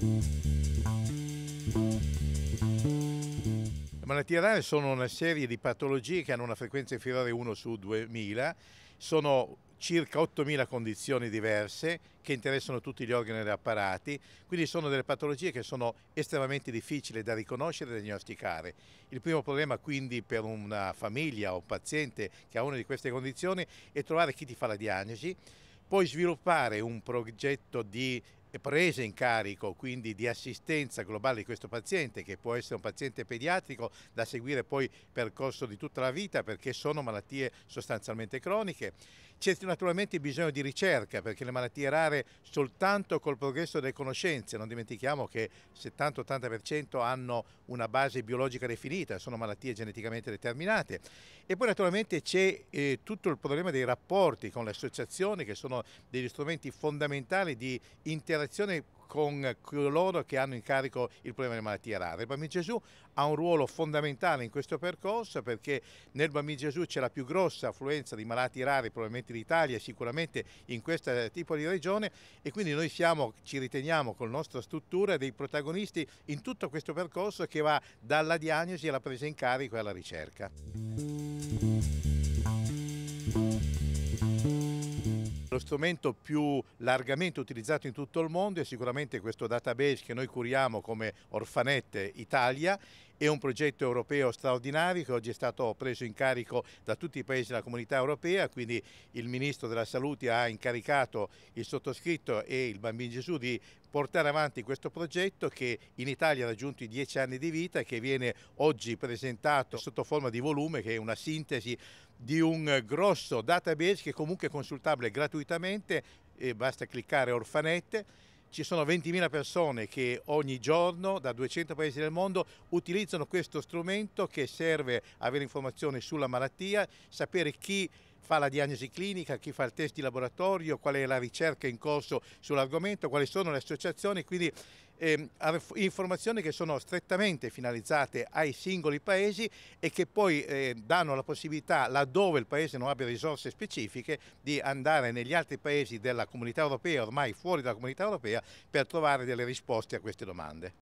Le malattie rare sono una serie di patologie che hanno una frequenza inferiore a 1 su 2000, sono circa 8.000 condizioni diverse che interessano tutti gli organi e gli apparati, quindi sono delle patologie che sono estremamente difficili da riconoscere e diagnosticare. Il primo problema quindi per una famiglia o un paziente che ha una di queste condizioni è trovare chi ti fa la diagnosi, poi sviluppare un progetto di prese in carico quindi di assistenza globale di questo paziente che può essere un paziente pediatrico da seguire poi per corso di tutta la vita perché sono malattie sostanzialmente croniche. C'è naturalmente bisogno di ricerca perché le malattie rare soltanto col progresso delle conoscenze, non dimentichiamo che 70-80% hanno una base biologica definita, sono malattie geneticamente determinate e poi naturalmente c'è eh, tutto il problema dei rapporti con le associazioni che sono degli strumenti fondamentali di interazione interazione con coloro che hanno in carico il problema delle malattie rare. Il Bambino Gesù ha un ruolo fondamentale in questo percorso perché nel Bambino Gesù c'è la più grossa affluenza di malati rari probabilmente d'Italia e sicuramente in questo tipo di regione e quindi noi siamo, ci riteniamo con la nostra struttura dei protagonisti in tutto questo percorso che va dalla diagnosi alla presa in carico e alla ricerca. Lo strumento più largamente utilizzato in tutto il mondo è sicuramente questo database che noi curiamo come Orfanette Italia è un progetto europeo straordinario che oggi è stato preso in carico da tutti i paesi della comunità europea, quindi il Ministro della Salute ha incaricato il sottoscritto e il Bambino Gesù di portare avanti questo progetto che in Italia ha raggiunto i dieci anni di vita e che viene oggi presentato sotto forma di volume che è una sintesi di un grosso database che comunque è consultabile gratuitamente, basta cliccare orfanette. Ci sono 20.000 persone che ogni giorno da 200 paesi del mondo utilizzano questo strumento che serve a avere informazioni sulla malattia, sapere chi fa la diagnosi clinica, chi fa il test di laboratorio, qual è la ricerca in corso sull'argomento, quali sono le associazioni, quindi eh, informazioni che sono strettamente finalizzate ai singoli paesi e che poi eh, danno la possibilità, laddove il paese non abbia risorse specifiche, di andare negli altri paesi della comunità europea, ormai fuori dalla comunità europea, per trovare delle risposte a queste domande.